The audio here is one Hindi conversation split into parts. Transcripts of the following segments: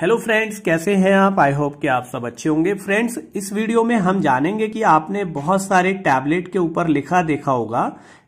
हेलो फ्रेंड्स कैसे हैं आप आई होप कि आप सब अच्छे होंगे फ्रेंड्स इस वीडियो में हम जानेंगे कि आपने बहुत सारे टैबलेट के ऊपर लिखा देखा होगा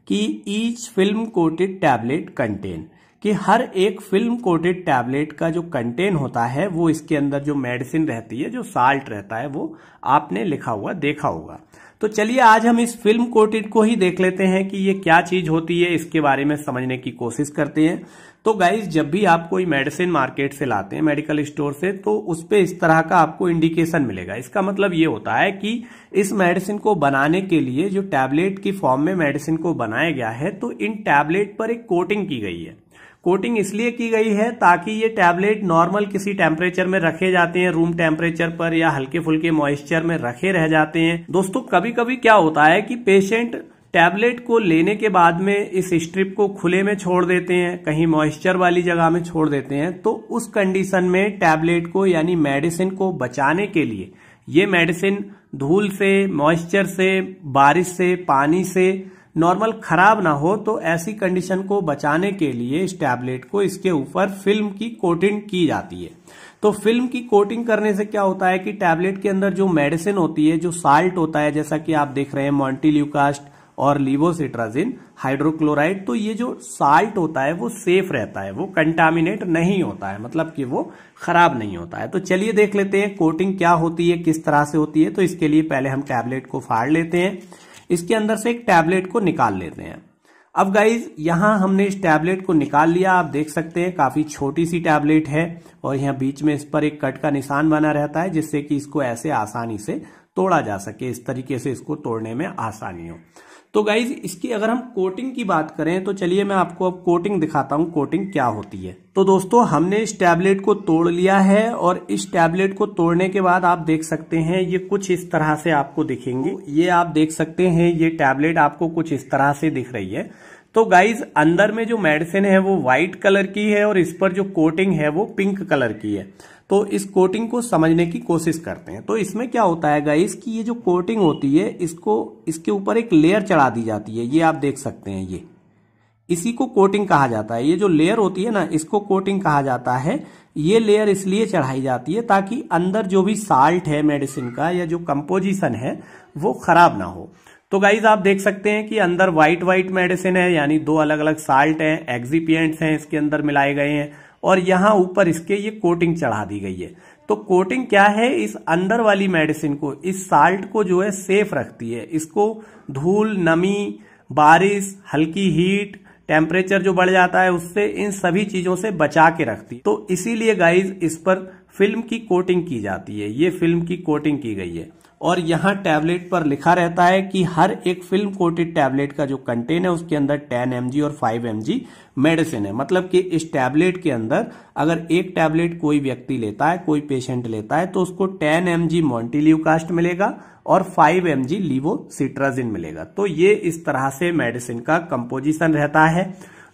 कि each film coated tablet contain कि हर एक फिल्म कोटेड टैबलेट का जो कंटेन होता है वो इसके अंदर जो मेडिसिन रहती है जो साल्ट रहता है वो आपने लिखा हुआ देखा होगा तो चलिए आज हम इस फिल्म कोटेड को ही देख लेते हैं कि ये क्या चीज होती है इसके बारे में समझने की कोशिश करते हैं तो गाइज जब भी आप कोई मेडिसिन मार्केट से लाते हैं मेडिकल स्टोर से तो उस पर इस तरह का आपको इंडिकेशन मिलेगा इसका मतलब ये होता है कि इस मेडिसिन को बनाने के लिए जो टैबलेट की फॉर्म में मेडिसिन को बनाया गया है तो इन टैबलेट पर एक कोटिंग की गई है कोटिंग इसलिए की गई है ताकि ये टैबलेट नॉर्मल किसी टेम्परेचर में रखे जाते हैं रूम टेम्परेचर पर या हल्के फुल्के मॉइस्चर में रखे रह जाते हैं दोस्तों कभी कभी क्या होता है कि पेशेंट टैबलेट को लेने के बाद में इस स्ट्रिप को खुले में छोड़ देते हैं कहीं मॉइस्चर वाली जगह में छोड़ देते हैं तो उस कंडीशन में टैबलेट को यानी मेडिसिन को बचाने के लिए ये मेडिसिन धूल से मॉइस्चर से बारिश से पानी से नॉर्मल खराब ना हो तो ऐसी कंडीशन को बचाने के लिए इस टैबलेट को इसके ऊपर फिल्म की कोटिंग की जाती है तो फिल्म की कोटिंग करने से क्या होता है कि टैबलेट के अंदर जो मेडिसिन होती है जो साल्ट होता है जैसा कि आप देख रहे हैं मॉन्टील्यूकास्ट और लिवोसिट्राजिन हाइड्रोक्लोराइड तो ये जो साल्ट होता है वो सेफ रहता है वो कंटामिनेट नहीं होता है मतलब कि वो खराब नहीं होता है तो चलिए देख लेते हैं कोटिंग क्या होती है किस तरह से होती है तो इसके लिए पहले हम टैबलेट को फाड़ लेते हैं इसके अंदर से एक टैबलेट को निकाल लेते हैं अब गाइज यहां हमने इस टैबलेट को निकाल लिया आप देख सकते हैं काफी छोटी सी टैबलेट है और यहाँ बीच में इस पर एक कट का निशान बना रहता है जिससे कि इसको ऐसे आसानी से तोड़ा जा सके इस तरीके से इसको तोड़ने में आसानी हो तो गाइज इसकी अगर हम कोटिंग की बात करें तो चलिए मैं आपको अब कोटिंग दिखाता हूं कोटिंग क्या होती है तो दोस्तों हमने इस टैबलेट को तोड़ लिया है और इस टैबलेट को तोड़ने के बाद आप देख सकते हैं ये कुछ इस तरह से आपको दिखेंगे ये आप देख सकते हैं ये टैबलेट आपको कुछ इस तरह से दिख रही है तो गाइज अंदर में जो मेडिसिन है वो व्हाइट कलर की है और इस पर जो कोटिंग है वो पिंक कलर की है तो इस कोटिंग को समझने की कोशिश करते हैं तो इसमें क्या होता है गाइस कि ये जो कोटिंग होती है इसको इसके ऊपर एक लेयर चढ़ा दी जाती है ये आप देख सकते हैं ये इसी को कोटिंग कहा जाता है ये जो लेयर होती है ना इसको कोटिंग कहा जाता है ये लेयर इसलिए चढ़ाई जाती है ताकि अंदर जो भी साल्ट है मेडिसिन का या जो कंपोजिशन है वो खराब ना हो तो गाइज आप देख सकते हैं कि अंदर व्हाइट व्हाइट मेडिसिन है यानी दो अलग अलग साल्ट है एक्जीपियंट्स हैं इसके अंदर मिलाए गए हैं और यहाँ ऊपर इसके ये कोटिंग चढ़ा दी गई है तो कोटिंग क्या है इस अंदर वाली मेडिसिन को इस साल्ट को जो है सेफ रखती है इसको धूल नमी बारिश हल्की हीट टेम्परेचर जो बढ़ जाता है उससे इन सभी चीजों से बचा के रखती है तो इसीलिए गाइज इस पर फिल्म की कोटिंग की जाती है ये फिल्म की कोटिंग की गई है और यहाँ टैबलेट पर लिखा रहता है कि हर एक फिल्म कोटेड टैबलेट का जो कंटेन है उसके अंदर 10 एम और 5 एम मेडिसिन है मतलब कि इस टैबलेट के अंदर अगर एक टैबलेट कोई व्यक्ति लेता है कोई पेशेंट लेता है तो उसको 10 एम जी मोन्टीलिवकास्ट मिलेगा और 5 एम जी सिट्राजिन मिलेगा तो ये इस तरह से मेडिसिन का कंपोजिशन रहता है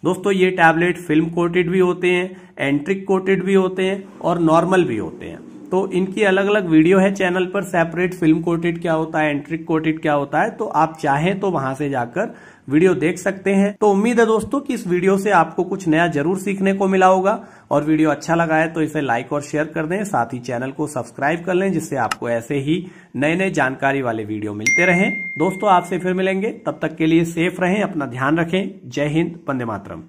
दोस्तों ये टैबलेट फिल्म कोटेड भी होते हैं एंट्रिक कोटेड भी होते हैं और नॉर्मल भी होते हैं तो इनकी अलग अलग वीडियो है चैनल पर सेपरेट फिल्म कोटेड क्या होता है एंट्रिक कोटेड क्या होता है तो आप चाहें तो वहां से जाकर वीडियो देख सकते हैं तो उम्मीद है दोस्तों कि इस वीडियो से आपको कुछ नया जरूर सीखने को मिला होगा और वीडियो अच्छा लगा है तो इसे लाइक और शेयर कर दें साथ ही चैनल को सब्सक्राइब कर लें जिससे आपको ऐसे ही नए नए जानकारी वाले वीडियो मिलते रहें दोस्तों आपसे फिर मिलेंगे तब तक के लिए सेफ रहें अपना ध्यान रखें जय हिंद वंदे मातरम